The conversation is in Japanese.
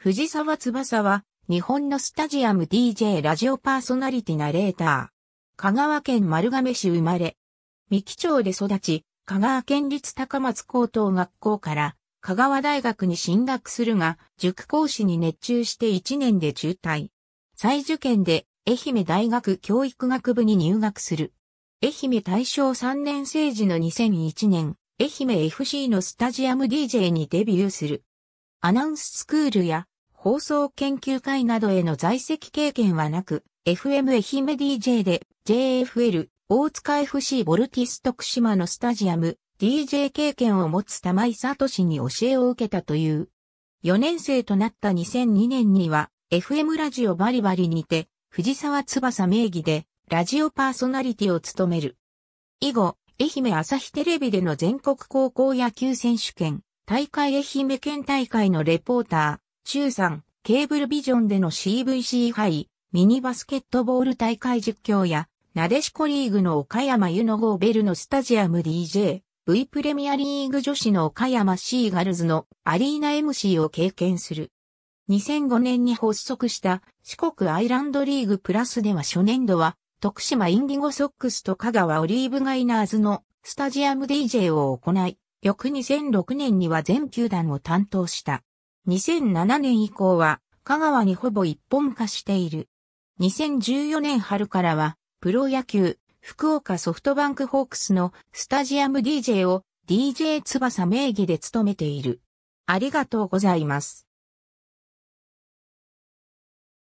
藤沢翼は、日本のスタジアム DJ ラジオパーソナリティナレーター。香川県丸亀市生まれ。三木町で育ち、香川県立高松高等学校から香川大学に進学するが、塾講師に熱中して1年で中退。再受験で愛媛大学教育学部に入学する。愛媛大正3年生時の2001年、愛媛 FC のスタジアム DJ にデビューする。アナウンススクールや放送研究会などへの在籍経験はなく、FM 愛媛 DJ で JFL 大塚 FC ボルティス徳島のスタジアム DJ 経験を持つ玉井聡氏に教えを受けたという。4年生となった2002年には FM ラジオバリバリにて藤沢翼名義でラジオパーソナリティを務める。以後、愛媛朝日テレビでの全国高校野球選手権、大会愛媛県大会のレポーター、中3、ケーブルビジョンでの CVC 杯、ミニバスケットボール大会実況や、なでしこリーグの岡山湯のゴーベルのスタジアム DJ、V プレミアリーグ女子の岡山シーガルズのアリーナ MC を経験する。2005年に発足した四国アイランドリーグプラスでは初年度は徳島インディゴソックスと香川オリーブガイナーズのスタジアム DJ を行い、翌2006年には全球団を担当した。2007年以降は、香川にほぼ一本化している。2014年春からは、プロ野球、福岡ソフトバンクホークスのスタジアム DJ を DJ 翼名義で務めている。ありがとうございます。